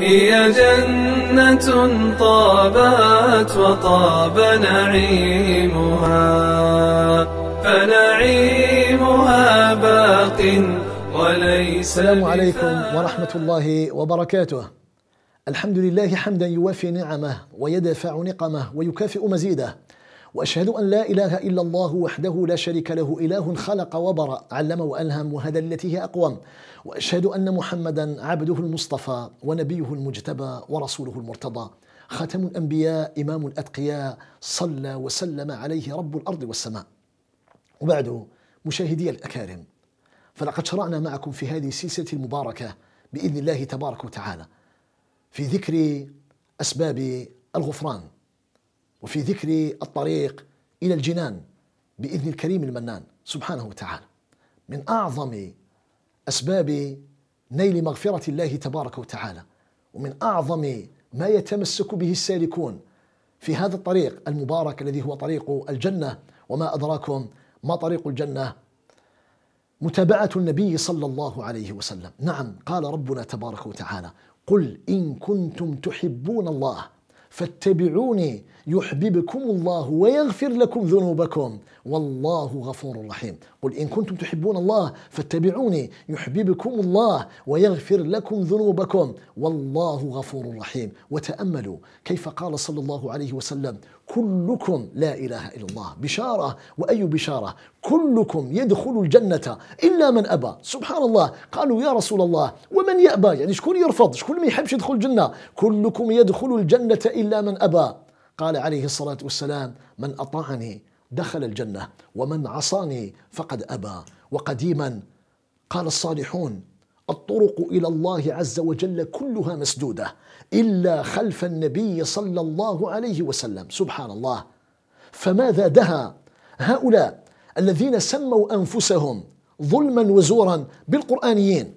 هي جنة طابت وطاب نعيمها فنعيمها باق وليس السلام عليكم ورحمة الله وبركاته الحمد لله حمدا يوافي نعمه ويدفع نقمه ويكافئ مزيده واشهد ان لا اله الا الله وحده لا شريك له اله خلق وبرا علم والهم وهدى التي هي اقوم واشهد ان محمدا عبده المصطفى ونبيه المجتبى ورسوله المرتضى خاتم الانبياء امام الاتقياء صلى وسلم عليه رب الارض والسماء وبعد مشاهدي الأكارم فلقد شرعنا معكم في هذه السلسلة المباركة بإذن الله تبارك وتعالى في ذكر أسباب الغفران وفي ذكر الطريق إلى الجنان بإذن الكريم المنان سبحانه وتعالى من أعظم أسباب نيل مغفرة الله تبارك وتعالى ومن أعظم ما يتمسك به السالكون في هذا الطريق المبارك الذي هو طريق الجنة وما أدراكم ما طريق الجنة متابعة النبي صلى الله عليه وسلم نعم قال ربنا تبارك وتعالى قل إن كنتم تحبون الله فاتبعوني يحببكم الله ويغفر لكم ذنوبكم والله غفور رحيم قل إن كنتم تحبون الله فاتبعوني يحببكم الله ويغفر لكم ذنوبكم والله غفور رحيم وتأملوا كيف قال صلى الله عليه وسلم كلكم لا إله إلا الله بشارة وأي بشارة كلكم يدخل الجنة إلا من أبى سبحان الله قالوا يا رسول الله ومن يأبى يعني شكون يرفض شكون ما يحبش يدخل الجنة كلكم يدخل الجنة إلا من أبى قال عليه الصلاة والسلام من أطاعني دخل الجنة ومن عصاني فقد أبى وقديما قال الصالحون الطرق إلى الله عز وجل كلها مسدودة إلا خلف النبي صلى الله عليه وسلم سبحان الله فماذا دها هؤلاء الذين سموا أنفسهم ظلما وزورا بالقرآنيين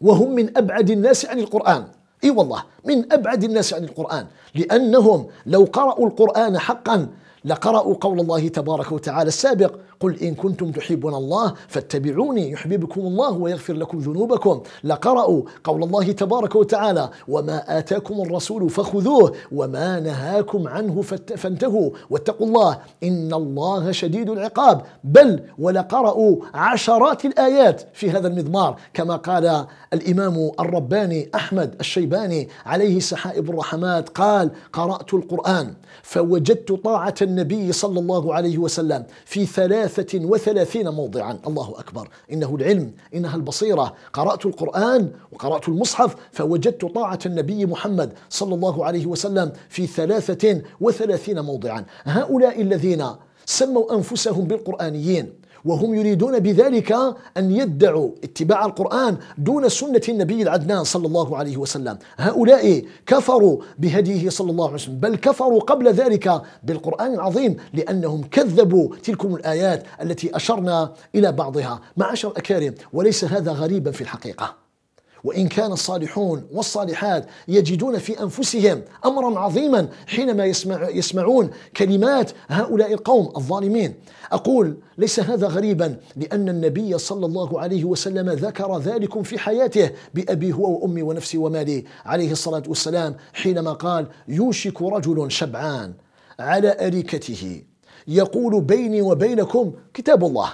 وهم من أبعد الناس عن القرآن اي والله من ابعد الناس عن القران لانهم لو قرأوا القران حقا لقرأوا قول الله تبارك وتعالى السابق قل إن كنتم تحبون الله فاتبعوني يحببكم الله ويغفر لكم ذنوبكم لقرأوا قول الله تبارك وتعالى وما آتاكم الرسول فخذوه وما نهاكم عنه فانتهوا واتقوا الله إن الله شديد العقاب بل ولقرأوا عشرات الآيات في هذا المضمار كما قال الإمام الرباني أحمد الشيباني عليه سحائب الرحمات قال قرأت القرآن فوجدت طاعة النبي صلى الله عليه وسلم في ثلاث ثلاثة وثلاثين موضعا الله أكبر إنه العلم إنها البصيرة قرأت القرآن وقرأت المصحف فوجدت طاعة النبي محمد صلى الله عليه وسلم في ثلاثة وثلاثين موضعا هؤلاء الذين سموا أنفسهم بالقرآنيين وهم يريدون بذلك أن يدعوا اتباع القرآن دون سنة النبي العدنان صلى الله عليه وسلم هؤلاء كفروا بهديه صلى الله عليه وسلم بل كفروا قبل ذلك بالقرآن العظيم لأنهم كذبوا تلكم الآيات التي أشرنا إلى بعضها معاشر الأكارم وليس هذا غريبا في الحقيقة وإن كان الصالحون والصالحات يجدون في أنفسهم أمرا عظيما حينما يسمع يسمعون كلمات هؤلاء القوم الظالمين أقول ليس هذا غريبا لأن النبي صلى الله عليه وسلم ذكر ذلكم في حياته بأبي هو وأمي ونفسي ومالي عليه الصلاة والسلام حينما قال يوشك رجل شبعان على أريكته يقول بيني وبينكم كتاب الله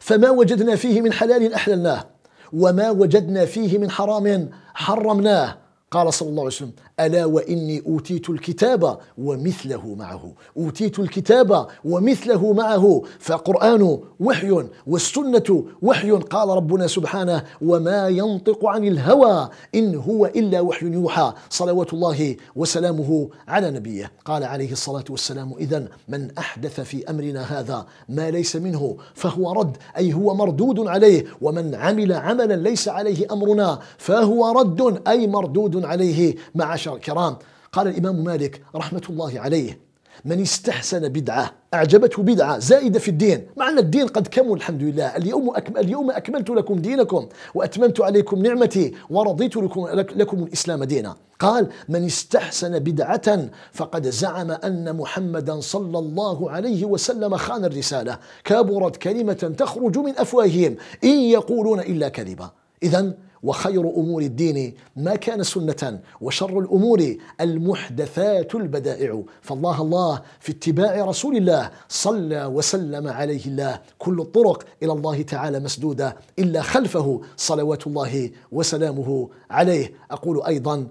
فما وجدنا فيه من حلال أحللناه وما وجدنا فيه من حرام حرمناه قال صلى الله عليه وسلم ألا وإني أوتيت الكتاب ومثله معه أوتيت الكتاب ومثله معه فالقرآن وحي والسنة وحي قال ربنا سبحانه وما ينطق عن الهوى إن هو إلا وحي يوحى صلوات الله وسلامه على نبيه قال عليه الصلاة والسلام إذا من أحدث في أمرنا هذا ما ليس منه فهو رد أي هو مردود عليه ومن عمل عملا ليس عليه أمرنا فهو رد أي مردود عليه معاشر الكرام قال الإمام مالك رحمة الله عليه من استحسن بدعة أعجبته بدعة زائدة في الدين مع أن الدين قد كمل الحمد لله اليوم, أكمل اليوم أكملت لكم دينكم وأتممت عليكم نعمتي ورضيت لكم, لكم الإسلام دينا قال من استحسن بدعة فقد زعم أن محمدا صلى الله عليه وسلم خان الرسالة كبرت كلمة تخرج من أفواههم إن يقولون إلا كذبا إذا وخير أمور الدين ما كان سنة وشر الأمور المحدثات البدائع فالله الله في اتباع رسول الله صلى وسلم عليه الله كل الطرق إلى الله تعالى مسدودة إلا خلفه صلوات الله وسلامه عليه أقول أيضا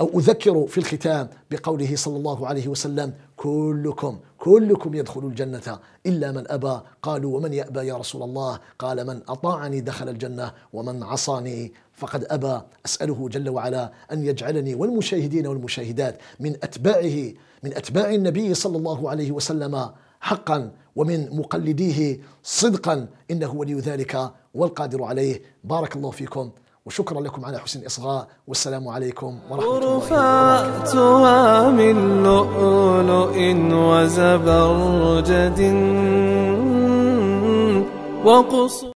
أو أذكر في الختام بقوله صلى الله عليه وسلم كلكم كلكم يدخل الجنة إلا من أبى قالوا ومن يأبى يا رسول الله قال من أطاعني دخل الجنة ومن عصاني فقد أبى أسأله جل وعلا أن يجعلني والمشاهدين والمشاهدات من أتباعه من أتباع النبي صلى الله عليه وسلم حقا ومن مقلديه صدقا إنه ولي ذلك والقادر عليه بارك الله فيكم وشكرا لكم على حسن الإصغاء والسلام عليكم ورحمة الله وبركاته من لؤلؤ وزبرجد وقص